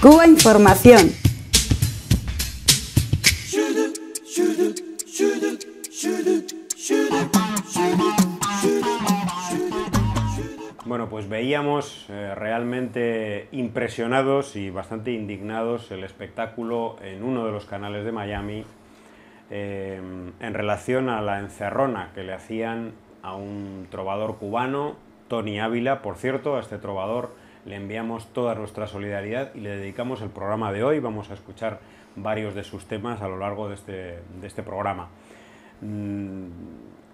Cuba Información. Bueno, pues veíamos eh, realmente impresionados y bastante indignados el espectáculo en uno de los canales de Miami eh, en relación a la encerrona que le hacían a un trovador cubano, Tony Ávila, por cierto, a este trovador le enviamos toda nuestra solidaridad y le dedicamos el programa de hoy. Vamos a escuchar varios de sus temas a lo largo de este, este programa. Mm,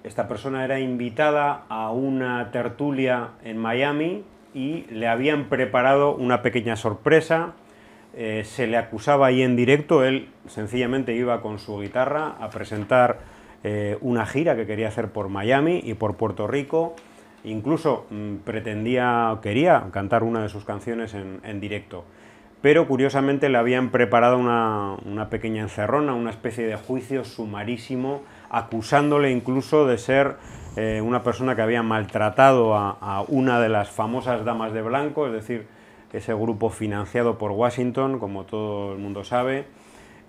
esta persona era invitada a una tertulia en Miami y le habían preparado una pequeña sorpresa. Eh, se le acusaba ahí en directo, él sencillamente iba con su guitarra a presentar eh, una gira que quería hacer por Miami y por Puerto Rico Incluso mm, pretendía, quería cantar una de sus canciones en, directo. Pero curiosamente le habían preparado una, pequeña encerrona, una especie de juicio sumarísimo, acusándole incluso de ser eh, una persona que había maltratado a, una de las famosas damas de blanco, es decir, ese grupo financiado por Washington, como todo el mundo sabe.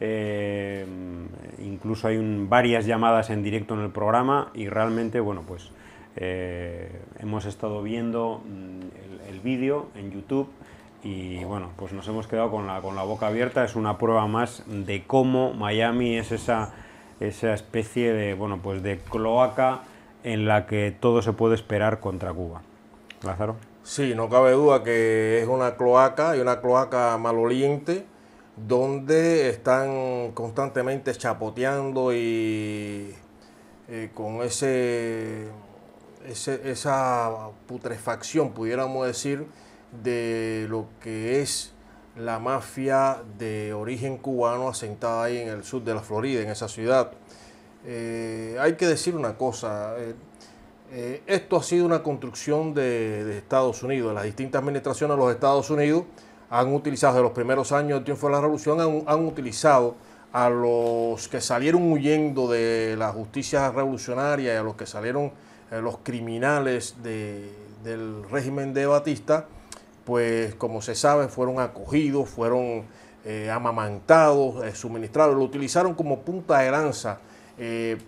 Eh, incluso hay varias llamadas en directo en el programa y realmente, bueno, pues eh, hemos estado viendo mm, el, vídeo en YouTube y bueno, pues nos hemos quedado con la, con la boca abierta. Es una prueba más de cómo Miami es esa, esa especie de, bueno, pues de cloaca en la que todo se puede esperar contra Cuba. Lázaro. Sí, no cabe duda que es una cloaca y una cloaca maloliente donde están constantemente chapoteando y eh, con ese esa putrefacción, pudiéramos decir, de lo que es la mafia de origen cubano asentada ahí en el sur de la Florida, en esa ciudad. Eh, hay que decir una cosa, eh, eh, esto ha sido una construcción de, Estados Unidos. Las distintas administraciones de los Estados Unidos han utilizado, de los primeros años del triunfo de la revolución, han, han utilizado a los que salieron huyendo de la justicia revolucionaria y a los que salieron eh, los criminales del régimen de Batista, pues como se sabe, fueron acogidos, fueron eh, amamantados, eh, suministrados, lo utilizaron como punta de lanza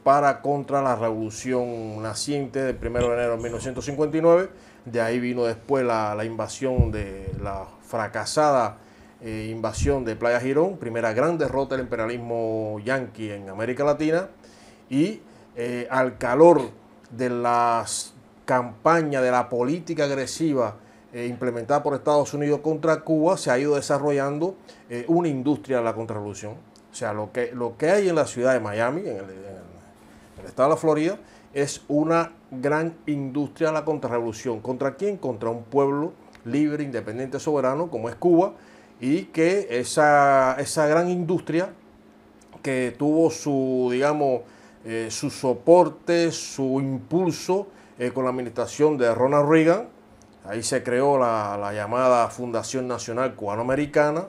para contra la revolución naciente del 1 de enero de 1959. De ahí vino después la, invasión de la fracasada invasión de Playa Girón, primera gran derrota del imperialismo yanqui en América Latina, y al calor de las campañas, de la política agresiva eh, implementada por Estados Unidos contra Cuba, se ha ido desarrollando eh, una industria de la contrarrevolución. O sea, lo que, lo que hay en la ciudad de Miami, en el, estado de la Florida, es una gran industria de la contrarrevolución. ¿Contra quién? Contra un pueblo libre, independiente, soberano como es Cuba, y que esa, esa gran industria que tuvo su, digamos, eh, su soporte, su impulso eh, con la administración de Ronald Reagan. Ahí se creó la, llamada Fundación Nacional Cubanoamericana,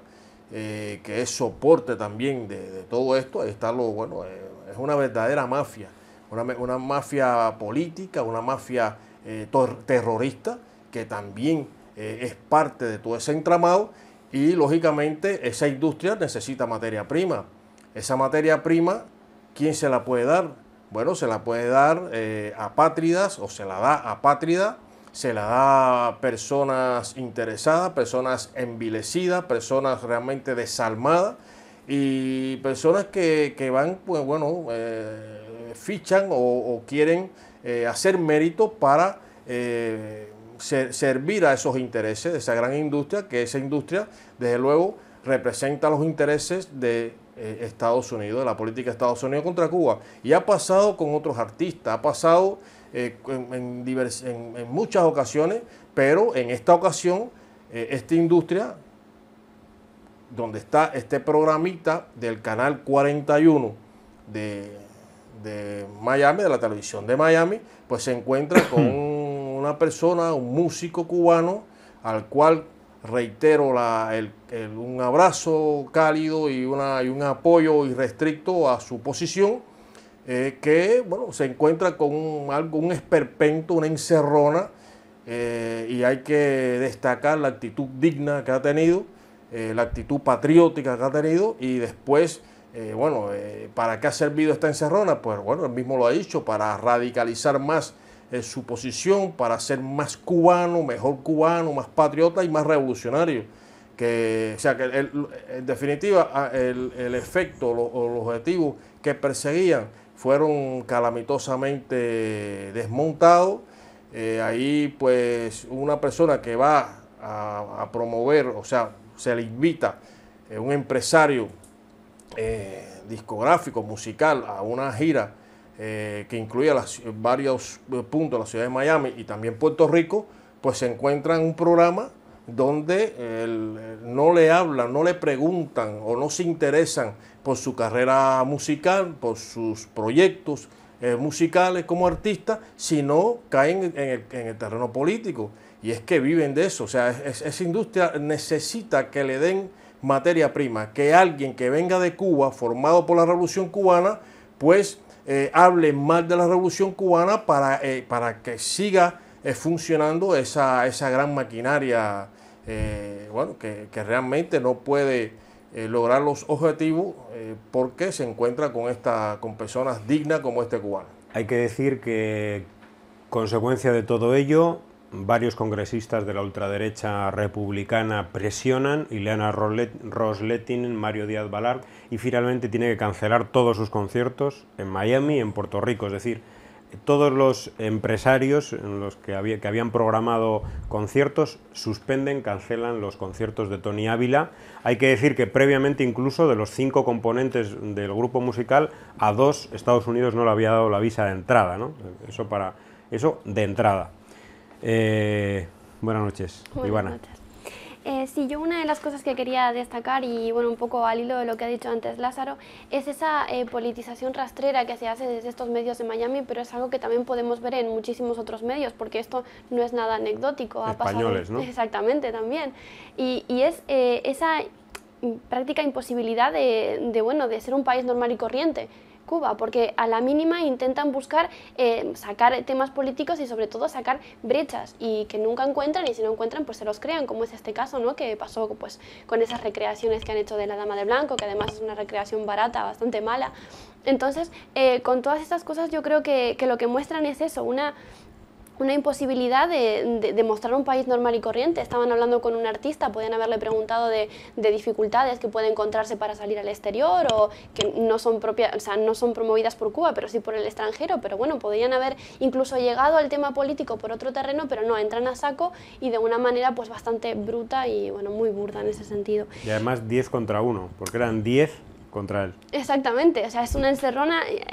eh, que es soporte también de, todo esto. Ahí está lo, bueno, es una verdadera mafia, una, una mafia política, una mafia terrorista, que también es parte de todo ese entramado. Y lógicamente esa industria necesita materia prima. Esa materia prima ¿Quién se la puede dar? Bueno, se la puede dar eh, a pátridas o se la da a pátrida, se la da a personas interesadas, personas envilecidas, personas realmente desalmadas y personas que, van, pues bueno, eh, fichan o, quieren eh, hacer mérito para servir a esos intereses de esa gran industria, que esa industria, desde luego, representa los intereses de eh, Estados Unidos, de la política de Estados Unidos contra Cuba. Y ha pasado con otros artistas, ha pasado eh, en, en, muchas ocasiones, pero en esta ocasión, eh, esta industria, donde está este programita del canal 41 de, de Miami, de la televisión de Miami, pues se encuentra con una persona, un músico cubano, al cual reitero un abrazo cálido y, y, un apoyo irrestricto a su posición, eh, que bueno, se encuentra con un, esperpento, una encerrona, eh, y hay que destacar la actitud digna que ha tenido, eh, la actitud patriótica que ha tenido, y después, bueno, ¿para qué ha servido esta encerrona? Pues bueno, él mismo lo ha dicho, para radicalizar más eh, su posición para ser más cubano, mejor cubano, más patriota y más revolucionario. Que, o sea, que en definitiva ah, el, efecto o los objetivos que perseguían fueron calamitosamente desmontados. Eh, ahí pues una persona que va a, promover, o sea, se le invita eh, un empresario discográfico, musical, a una gira eh, que incluye las, varios eh, puntos la ciudad de Miami y también Puerto Rico, pues se encuentran en un programa donde no le hablan, no le preguntan o no se interesan por su carrera musical, por sus proyectos eh, musicales como artista, sino caen en el, terreno político. Y es que viven de eso, o sea, esa industria necesita que le den materia prima, que alguien que venga de Cuba, formado por la Revolución Cubana, pues eh, hable mal de la revolución cubana para, eh, para que siga eh, funcionando esa, gran maquinaria eh, bueno, que, que, realmente no puede lograr los objetivos porque se encuentra con, esta, con personas dignas como este cubano. Hay que decir que consecuencia de todo ello varios congresistas de la ultraderecha republicana presionan, Ileana Rosletin, Mario Díaz balart y finalmente tiene que cancelar todos sus conciertos en Miami y en Puerto Rico. Es decir, todos los empresarios en los que, que, habían programado conciertos suspenden, cancelan los conciertos de Tony Ávila. Hay que decir que previamente incluso de los cinco componentes del grupo musical, a dos Estados Unidos no le había dado la visa de entrada. ¿no? Eso, para, eso de entrada. Eh, buenas noches, buenas Ivana. Eh, sí, yo una de las cosas que quería destacar, y bueno, un poco al hilo de lo que ha dicho antes Lázaro, es esa eh, politización rastrera que se hace desde estos medios de Miami, pero es algo que también podemos ver en muchísimos otros medios, porque esto no es nada anecdótico. Ha Españoles, ¿no? Exactamente, también. Y, es eh, esa práctica imposibilidad de, de, bueno, de ser un país normal y corriente Cuba, porque a la mínima intentan buscar eh, sacar temas políticos y sobre todo sacar brechas y que nunca encuentran y si no encuentran pues se los crean, como es este caso ¿no? que pasó pues, con esas recreaciones que han hecho de la Dama de Blanco, que además es una recreación barata, bastante mala. Entonces, eh, con todas estas cosas yo creo que lo que muestran es eso, una una imposibilidad de, demostrar mostrar un país normal y corriente. Estaban hablando con un artista, podían haberle preguntado de, dificultades que puede encontrarse para salir al exterior o que no son, propias, o sea, no son promovidas por Cuba, pero sí por el extranjero. Pero bueno, podrían haber incluso llegado al tema político por otro terreno, pero no, entran a saco y de una manera pues bastante bruta y bueno, muy burda en ese sentido. Y además 10 contra 1, porque eran 10 contra él. Exactamente, o sea, es una encerrona eh,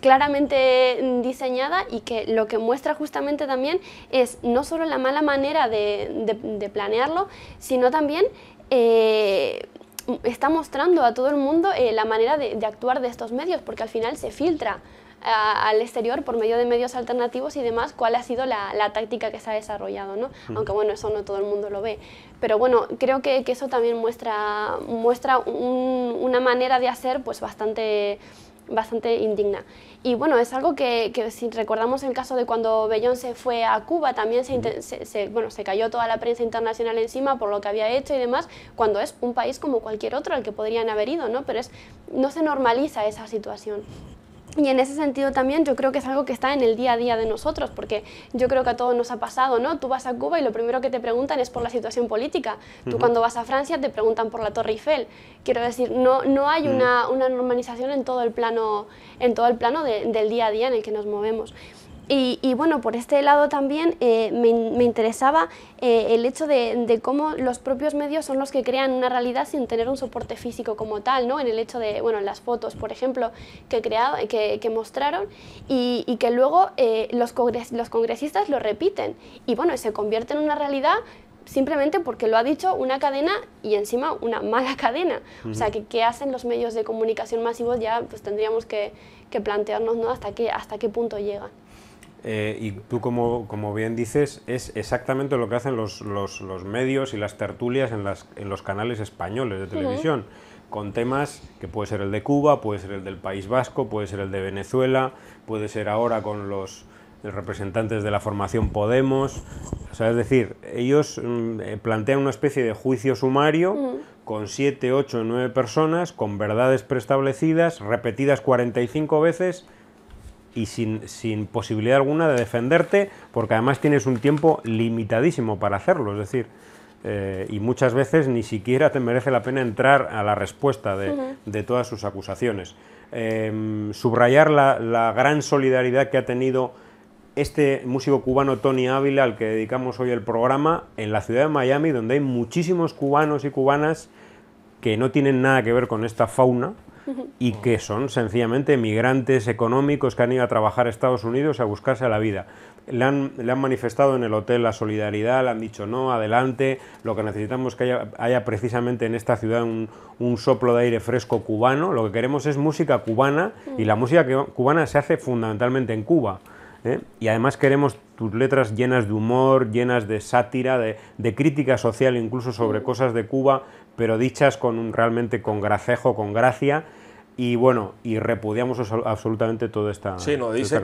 claramente diseñada y que lo que muestra justamente también es no solo la mala manera de, planearlo, sino también eh, está mostrando a todo el mundo eh, la manera de, actuar de estos medios, porque al final se filtra eh, al exterior por medio de medios alternativos y demás cuál ha sido la, táctica que se ha desarrollado, ¿no? Aunque bueno, eso no todo el mundo lo ve. Pero bueno, creo que, eso también muestra, muestra una manera de hacer pues bastante bastante indigna. Y bueno, es algo que, si recordamos el caso de cuando Bellón se fue a Cuba, también se, bueno, se cayó toda la prensa internacional encima por lo que había hecho y demás, cuando es un país como cualquier otro al que podrían haber ido, ¿no? Pero es, no se normaliza esa situación. Y en ese sentido también yo creo que es algo que está en el día a día de nosotros, porque yo creo que a todos nos ha pasado, ¿no? Tú vas a Cuba y lo primero que te preguntan es por la situación política. Tú cuando vas a Francia te preguntan por la Torre Eiffel. Quiero decir, no, no hay mm. una, normalización en todo el plano, en todo el plano del día a día en el que nos movemos. Y, bueno, por este lado también eh, me, interesaba eh, el hecho de, cómo los propios medios son los que crean una realidad sin tener un soporte físico como tal, ¿no? En el hecho de, bueno, las fotos, por ejemplo, que, que, que mostraron y, que luego eh, los, congresistas lo repiten y bueno, se convierte en una realidad simplemente porque lo ha dicho una cadena y encima una mala cadena. O sea, que qué hacen los medios de comunicación masivos ya pues tendríamos que, plantearnos, Hasta qué, hasta qué punto llegan. Eh, y tú, como, bien dices, es exactamente lo que hacen los, medios y las tertulias en, los canales españoles de televisión, con temas que puede ser el de Cuba, puede ser el del País Vasco, puede ser el de Venezuela, puede ser ahora con los representantes de la formación Podemos. O es decir, ellos mm, eh, plantean una especie de juicio sumario. con siete, ocho, nueve personas, con verdades preestablecidas, repetidas 45 veces y sin, posibilidad alguna de defenderte, porque además tienes un tiempo limitadísimo para hacerlo, es decir, eh, y muchas veces ni siquiera te merece la pena entrar a la respuesta de, todas sus acusaciones. Em, subrayar la, la, gran solidaridad que ha tenido este músico cubano Tony Ávila, al que dedicamos hoy el programa, en la ciudad de Miami, donde hay muchísimos cubanos y cubanas que no tienen nada que ver con esta fauna, y que son sencillamente migrantes económicos que han ido a trabajar a Estados Unidos a buscarse la vida. Le han, manifestado en el hotel la solidaridad, le han dicho no, adelante, lo que necesitamos es que haya, precisamente en esta ciudad un, soplo de aire fresco cubano, lo que queremos es música cubana y la música cubana se hace fundamentalmente en Cuba. ¿eh? y además queremos tus letras llenas de humor, llenas de sátira, de, crítica social incluso sobre cosas de Cuba, pero dichas con realmente con gracejo, con gracia. Y bueno, y repudiamos absolutamente toda esta. Sí, nos dice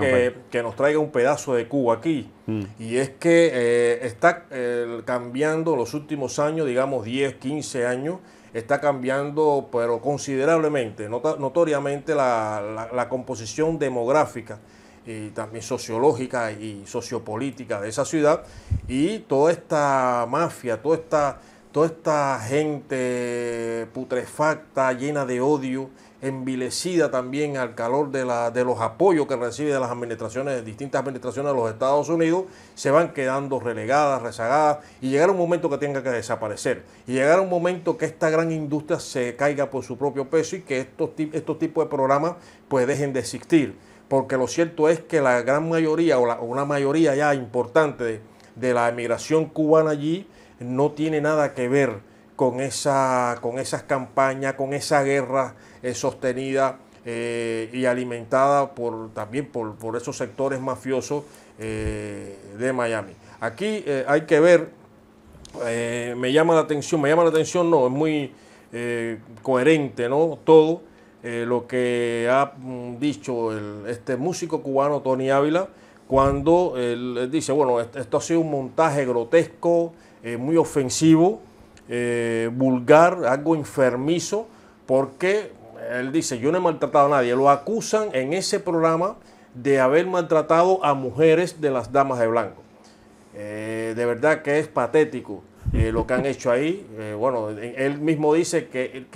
que, nos traiga un pedazo de Cuba aquí. Mm. Y es que eh, está eh, cambiando los últimos años, digamos 10, 15 años, está cambiando, pero considerablemente, notoriamente, la composición demográfica y también sociológica y sociopolítica de esa ciudad. Y toda esta mafia, toda esta toda esta gente putrefacta, llena de odio, envilecida también al calor de, la, de los apoyos que recibe de las administraciones, de distintas administraciones de los Estados Unidos, se van quedando relegadas, rezagadas, y llegará un momento que tenga que desaparecer, y llegará un momento que esta gran industria se caiga por su propio peso y que estos, estos tipos de programas pues dejen de existir, porque lo cierto es que la gran mayoría, o, una mayoría ya importante de, de la emigración cubana allí, no tiene nada que ver con, esa, con esas campañas, con esa guerra eh, sostenida eh, y alimentada por, también por, esos sectores mafiosos eh, de Miami. Aquí hay que ver, me llama la atención, me llama la atención, no, es muy coherente, ¿no? Todo lo que ha mm, dicho este músico cubano Tony Ávila cuando él dice, bueno, esto ha sido un montaje grotesco, eh, muy ofensivo, eh, vulgar, algo enfermizo, porque él dice, yo no he maltratado a nadie. Lo acusan en ese programa de haber maltratado a mujeres de las damas de blanco. Eh, de verdad que es patético lo que han hecho ahí. bueno, él mismo dice que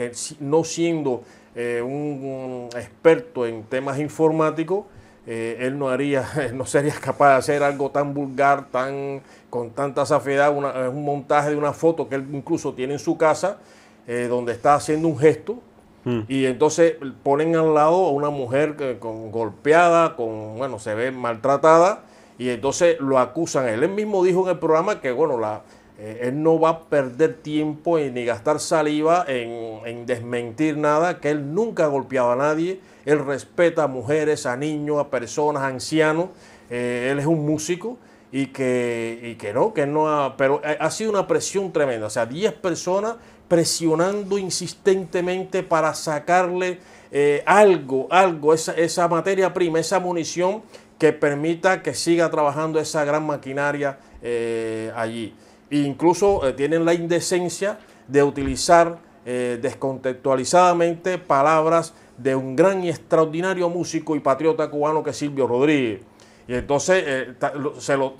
no siendo un experto en temas informáticos, eh, él no haría, no sería capaz de hacer algo tan vulgar, tan con tanta safiedad, Es eh, un montaje de una foto que él incluso tiene en su casa, eh, donde está haciendo un gesto, mm. y entonces ponen al lado a una mujer con, golpeada, con, bueno, se ve maltratada, y entonces lo acusan. Él mismo dijo en el programa que, bueno, la, eh, él no va a perder tiempo ni gastar saliva en, desmentir nada, que él nunca ha golpeado a nadie. Él respeta a mujeres, a niños, a personas, a ancianos. Eh, él es un músico y que, no, que no ha, pero eh, ha sido una presión tremenda, o sea, 10 personas presionando insistentemente para sacarle algo, algo, esa, materia prima, esa munición que permita que siga trabajando esa gran maquinaria allí incluso eh, tienen la indecencia de utilizar eh, descontextualizadamente palabras de un gran y extraordinario músico y patriota cubano que es Silvio Rodríguez. Y entonces eh, se, lo,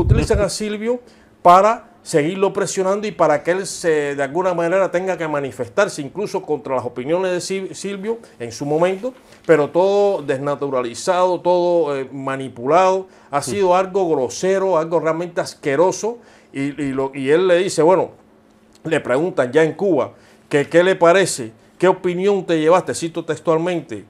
utilizan a Silvio para seguirlo presionando y para que él se, de alguna manera tenga que manifestarse incluso contra las opiniones de Silvio en su momento, pero todo desnaturalizado, todo eh, manipulado, ha sido algo grosero, algo realmente asqueroso y, lo, y él le dice, bueno, le preguntan ya en Cuba que qué le parece, qué opinión te llevaste, cito textualmente,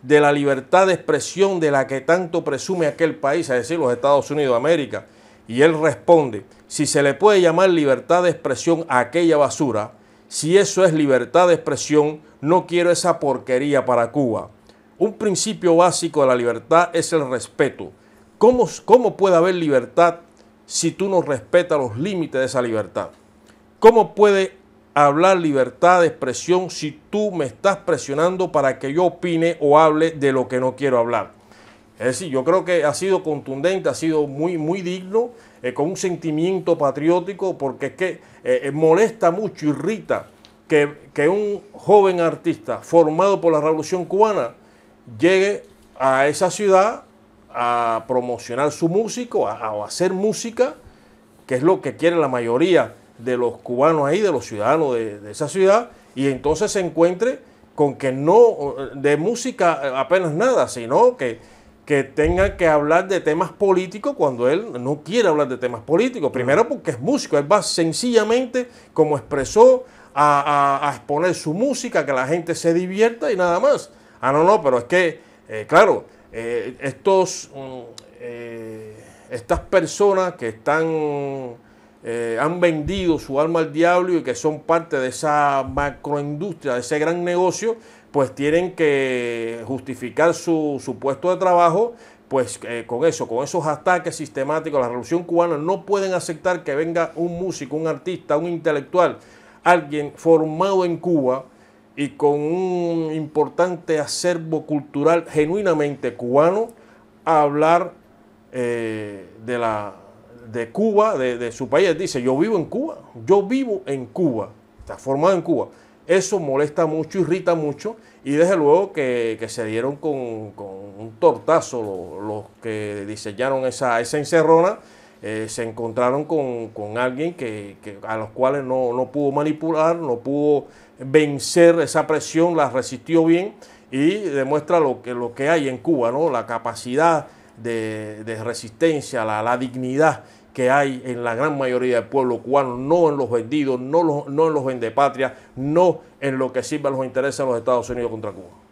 de la libertad de expresión de la que tanto presume aquel país, es decir, los Estados Unidos de América y él responde, si se le puede llamar libertad de expresión a aquella basura, si eso es libertad de expresión, no quiero esa porquería para Cuba. Un principio básico de la libertad es el respeto. ¿Cómo, puede haber libertad si tú no respetas los límites de esa libertad? ¿Cómo puede hablar libertad de expresión si tú me estás presionando para que yo opine o hable de lo que no quiero hablar? Es decir, yo creo que ha sido contundente, ha sido muy, muy digno, eh, con un sentimiento patriótico, porque es que eh, eh, molesta mucho, irrita que, un joven artista formado por la Revolución Cubana llegue a esa ciudad a promocionar su músico, a, hacer música, que es lo que quiere la mayoría de los cubanos ahí, de los ciudadanos de, esa ciudad, y entonces se encuentre con que no, de música apenas nada, sino que que tenga que hablar de temas políticos cuando él no quiere hablar de temas políticos. Primero porque es músico, él va sencillamente, como expresó, a, exponer su música, que la gente se divierta y nada más. Ah, no, no, pero es que, eh, claro, eh, estos, mm, eh, estas personas que están eh, han vendido su alma al diablo y que son parte de esa macroindustria, de ese gran negocio, pues tienen que justificar su, puesto de trabajo pues eh, con eso, con esos ataques sistemáticos la revolución cubana, no pueden aceptar que venga un músico, un artista, un intelectual, alguien formado en Cuba y con un importante acervo cultural genuinamente cubano a hablar eh, de la de Cuba, de, su país, dice, yo vivo en Cuba, yo vivo en Cuba, está formado en Cuba. Eso molesta mucho, irrita mucho y desde luego que, se dieron con, un tortazo los, que diseñaron esa, esa encerrona, eh, se encontraron con, alguien que, a los cuales no, pudo manipular, no pudo vencer esa presión, la resistió bien y demuestra lo que, lo que hay en Cuba, ¿no? la capacidad de, resistencia, a la, dignidad que hay en la gran mayoría del pueblo cubano, no en los vendidos, no, los, no en los vendepatrias, no en lo que sirve a los intereses de los Estados Unidos contra Cuba.